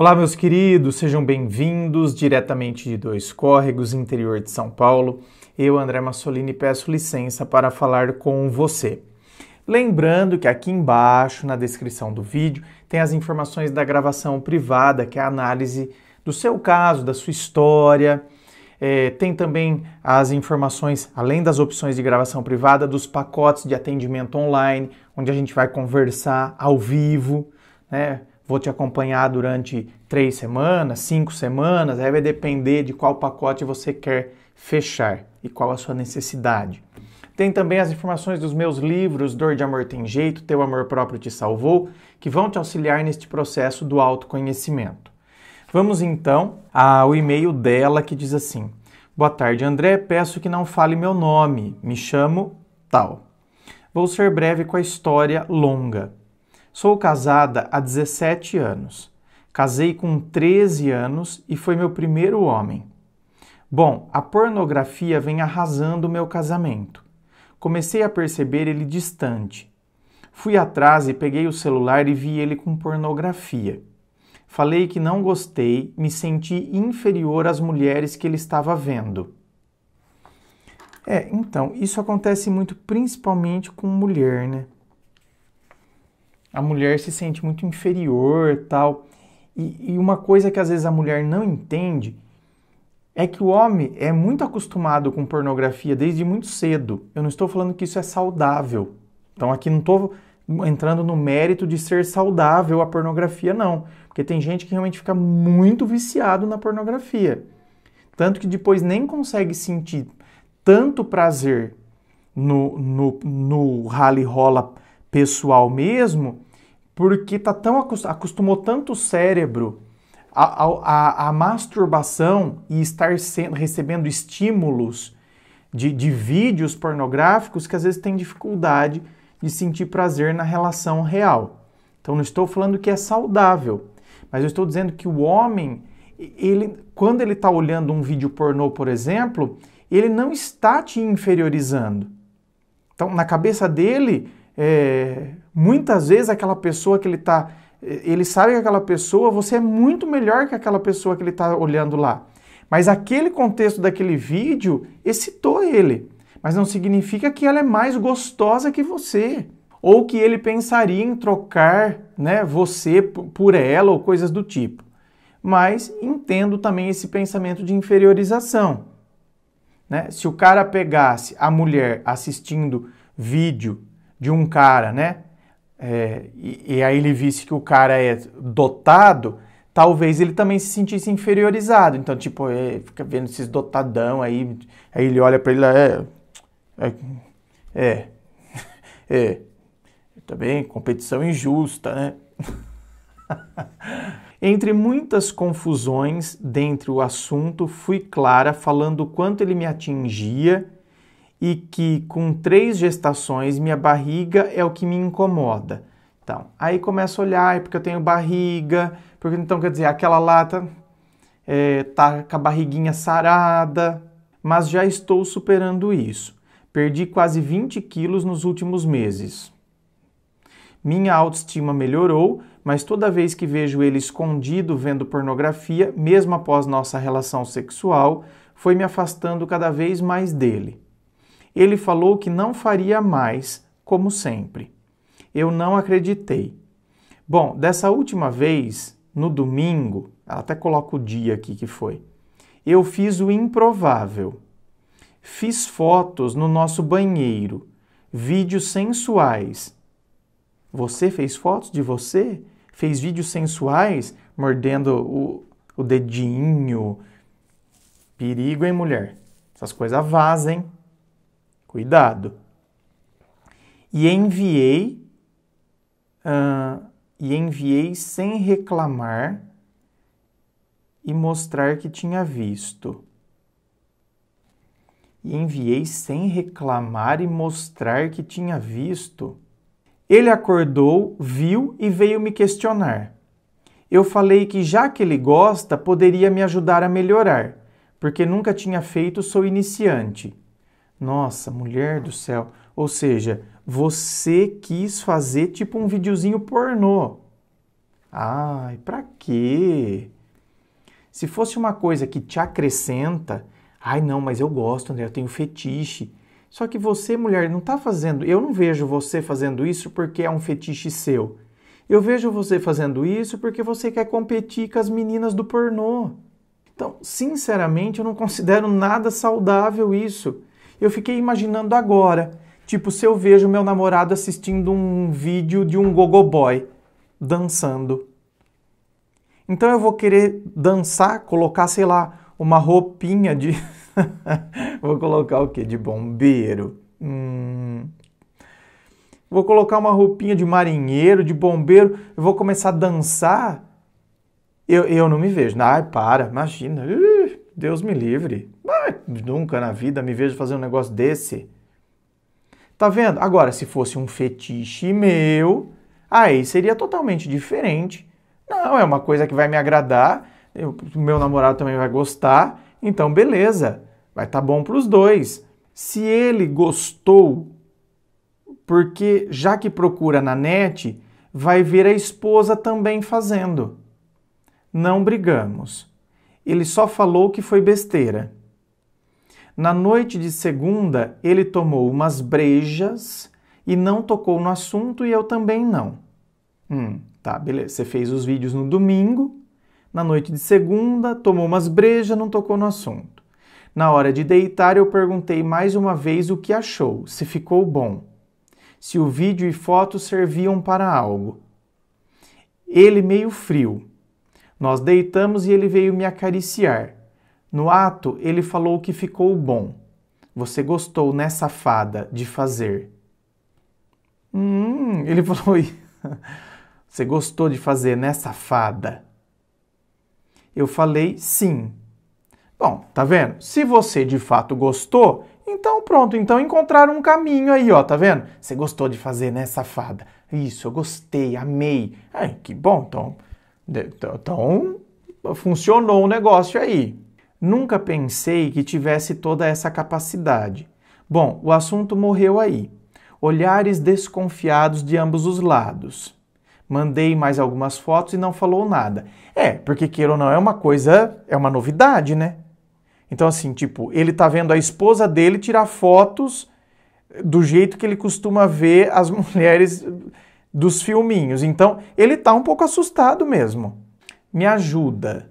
Olá, meus queridos, sejam bem-vindos diretamente de Dois Córregos, interior de São Paulo. Eu, André Massolini, peço licença para falar com você. Lembrando que aqui embaixo, na descrição do vídeo, tem as informações da gravação privada, que é a análise do seu caso, da sua história. É, tem também as informações, além das opções de gravação privada, dos pacotes de atendimento online, onde a gente vai conversar ao vivo, né? vou te acompanhar durante três semanas, cinco semanas, aí vai depender de qual pacote você quer fechar e qual a sua necessidade. Tem também as informações dos meus livros Dor de Amor Tem Jeito, Teu Amor Próprio Te Salvou, que vão te auxiliar neste processo do autoconhecimento. Vamos então ao e-mail dela que diz assim: Boa tarde, André. Peço que não fale meu nome. Me chamo Tal. Vou ser breve com a história longa. Sou casada há 17 anos. Casei com 13 anos e foi meu primeiro homem. Bom, a pornografia vem arrasando o meu casamento. Comecei a perceber ele distante. Fui atrás e peguei o celular e vi ele com pornografia. Falei que não gostei, me senti inferior às mulheres que ele estava vendo. É, então, isso acontece muito principalmente com mulher, né? a mulher se sente muito inferior tal. E, e uma coisa que às vezes a mulher não entende é que o homem é muito acostumado com pornografia desde muito cedo. Eu não estou falando que isso é saudável. Então aqui não estou entrando no mérito de ser saudável a pornografia, não. Porque tem gente que realmente fica muito viciado na pornografia. Tanto que depois nem consegue sentir tanto prazer no, no, no rally rola pessoal mesmo, porque tá tão acostumou tanto o cérebro a, a, a masturbação e estar sendo, recebendo estímulos de, de vídeos pornográficos que às vezes tem dificuldade de sentir prazer na relação real. Então não estou falando que é saudável, mas eu estou dizendo que o homem, ele, quando ele está olhando um vídeo pornô, por exemplo, ele não está te inferiorizando. Então, na cabeça dele, é, muitas vezes aquela pessoa que ele está, é, ele sabe que aquela pessoa, você é muito melhor que aquela pessoa que ele está olhando lá. Mas aquele contexto daquele vídeo excitou ele. Mas não significa que ela é mais gostosa que você. Ou que ele pensaria em trocar né, você por ela ou coisas do tipo. Mas entendo também esse pensamento de inferiorização. Né? Se o cara pegasse a mulher assistindo vídeo de um cara, né? É, e, e aí ele visse que o cara é dotado, talvez ele também se sentisse inferiorizado. Então, tipo, é, fica vendo esses dotadão aí, aí ele olha para ele, é, é, é, é, também competição injusta, né? Entre muitas confusões dentro o assunto, fui clara falando o quanto ele me atingia e que com três gestações minha barriga é o que me incomoda. Então, aí começa a olhar, é porque eu tenho barriga, porque então quer dizer, aquela lata é, tá com a barriguinha sarada, mas já estou superando isso. Perdi quase 20 quilos nos últimos meses. Minha autoestima melhorou, mas toda vez que vejo ele escondido vendo pornografia, mesmo após nossa relação sexual, foi me afastando cada vez mais dele ele falou que não faria mais, como sempre. Eu não acreditei. Bom, dessa última vez, no domingo, ela até coloca o dia aqui que foi, eu fiz o improvável. Fiz fotos no nosso banheiro, vídeos sensuais. Você fez fotos de você? Fez vídeos sensuais mordendo o, o dedinho? Perigo, hein, mulher? Essas coisas vazem. Cuidado. E enviei, uh, e enviei sem reclamar e mostrar que tinha visto. E enviei sem reclamar e mostrar que tinha visto. Ele acordou, viu e veio me questionar. Eu falei que já que ele gosta, poderia me ajudar a melhorar, porque nunca tinha feito, sou iniciante. Nossa, mulher do céu. Ou seja, você quis fazer tipo um videozinho pornô. Ai, pra quê? Se fosse uma coisa que te acrescenta, ai não, mas eu gosto, né? eu tenho fetiche. Só que você, mulher, não está fazendo. Eu não vejo você fazendo isso porque é um fetiche seu. Eu vejo você fazendo isso porque você quer competir com as meninas do pornô. Então, sinceramente, eu não considero nada saudável isso. Eu fiquei imaginando agora, tipo, se eu vejo meu namorado assistindo um vídeo de um gogoboy dançando. Então eu vou querer dançar, colocar, sei lá, uma roupinha de. vou colocar o quê? De bombeiro. Hum... Vou colocar uma roupinha de marinheiro, de bombeiro, eu vou começar a dançar. Eu, eu não me vejo. Ai, para, imagina. Uh, Deus me livre nunca na vida me vejo fazendo um negócio desse. Tá vendo? Agora, se fosse um fetiche meu, aí seria totalmente diferente. Não, é uma coisa que vai me agradar, meu namorado também vai gostar, então beleza, vai estar tá bom para os dois. Se ele gostou, porque já que procura na net, vai ver a esposa também fazendo. Não brigamos. Ele só falou que foi besteira. Na noite de segunda, ele tomou umas brejas e não tocou no assunto e eu também não. Hum, tá, beleza. Você fez os vídeos no domingo, na noite de segunda, tomou umas brejas, não tocou no assunto. Na hora de deitar, eu perguntei mais uma vez o que achou, se ficou bom, se o vídeo e fotos serviam para algo. Ele meio frio. Nós deitamos e ele veio me acariciar. No ato, ele falou que ficou bom. Você gostou, nessa fada de fazer? Hum, ele falou. Você gostou de fazer, nessa fada? Eu falei sim. Bom, tá vendo? Se você de fato gostou, então pronto, então encontraram um caminho aí, ó, tá vendo? Você gostou de fazer, nessa fada? Isso, eu gostei, amei. Ai, que bom, então, então, então funcionou o negócio aí. Nunca pensei que tivesse toda essa capacidade. Bom, o assunto morreu aí. Olhares desconfiados de ambos os lados. Mandei mais algumas fotos e não falou nada. É, porque queira ou não, é uma coisa, é uma novidade, né? Então, assim, tipo, ele tá vendo a esposa dele tirar fotos do jeito que ele costuma ver as mulheres dos filminhos. Então, ele tá um pouco assustado mesmo. Me ajuda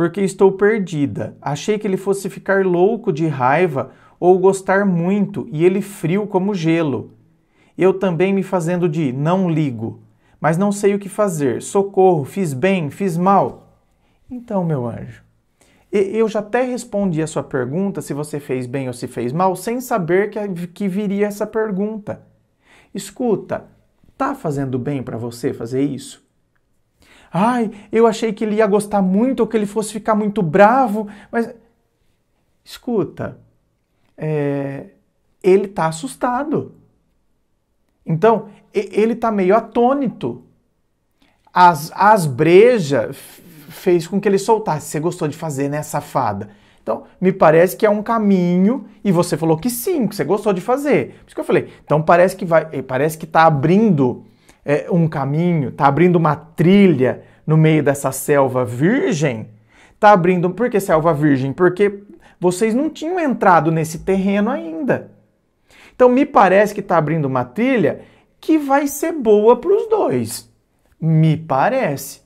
porque estou perdida. Achei que ele fosse ficar louco de raiva ou gostar muito, e ele frio como gelo. Eu também me fazendo de não ligo, mas não sei o que fazer. Socorro, fiz bem, fiz mal. Então, meu anjo, eu já até respondi a sua pergunta se você fez bem ou se fez mal, sem saber que viria essa pergunta. Escuta, tá fazendo bem para você fazer isso? Ai, eu achei que ele ia gostar muito ou que ele fosse ficar muito bravo, mas. Escuta, é... ele tá assustado. Então, ele tá meio atônito. As, as brejas fez com que ele soltasse. Você gostou de fazer, né, safada? Então, me parece que é um caminho, e você falou que sim, que você gostou de fazer. Por isso que eu falei, então parece que vai, eh, parece que está abrindo é, um caminho, está abrindo uma trilha no meio dessa selva virgem, tá abrindo. Por que selva virgem? Porque vocês não tinham entrado nesse terreno ainda. Então me parece que tá abrindo uma trilha que vai ser boa para os dois. Me parece.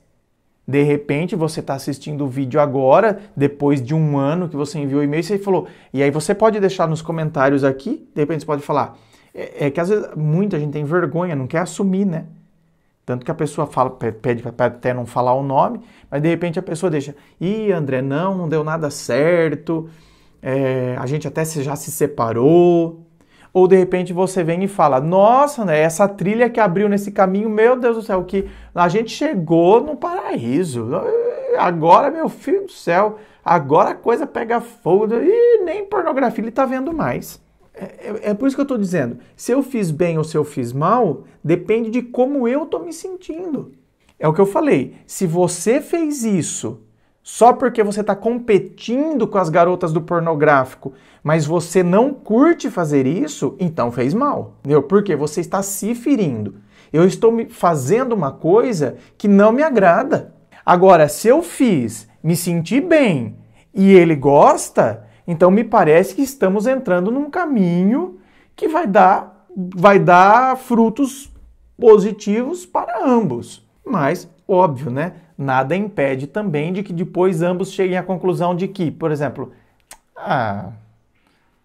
De repente você está assistindo o vídeo agora, depois de um ano que você enviou o e-mail, você falou. E aí você pode deixar nos comentários aqui, de repente você pode falar. É, é que às vezes muita gente tem vergonha, não quer assumir, né? Tanto que a pessoa fala, pede para até não falar o nome, mas de repente a pessoa deixa, ih, André, não, não deu nada certo, é, a gente até já se separou. Ou de repente você vem e fala, nossa, né, essa trilha que abriu nesse caminho, meu Deus do céu, que a gente chegou no paraíso. Agora, meu filho do céu, agora a coisa pega fogo, e nem pornografia ele tá vendo mais. É, é, é, por isso que eu estou dizendo, se eu fiz bem ou se eu fiz mal, depende de como eu estou me sentindo. É o que eu falei, se você fez isso só porque você está competindo com as garotas do pornográfico, mas você não curte fazer isso, então fez mal, entendeu? Porque você está se ferindo. Eu estou me fazendo uma coisa que não me agrada. Agora, se eu fiz, me senti bem e ele gosta, então me parece que estamos entrando num caminho que vai dar, vai dar frutos positivos para ambos. Mas, óbvio, né? Nada impede também de que depois ambos cheguem à conclusão de que, por exemplo, ah,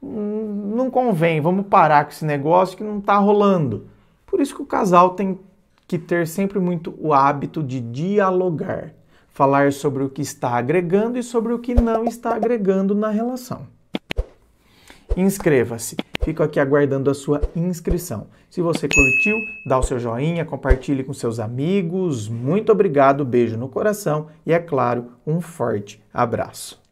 não convém, vamos parar com esse negócio que não está rolando. Por isso que o casal tem que ter sempre muito o hábito de dialogar falar sobre o que está agregando e sobre o que não está agregando na relação. Inscreva-se. Fico aqui aguardando a sua inscrição. Se você curtiu, dá o seu joinha, compartilhe com seus amigos. Muito obrigado, beijo no coração e, é claro, um forte abraço.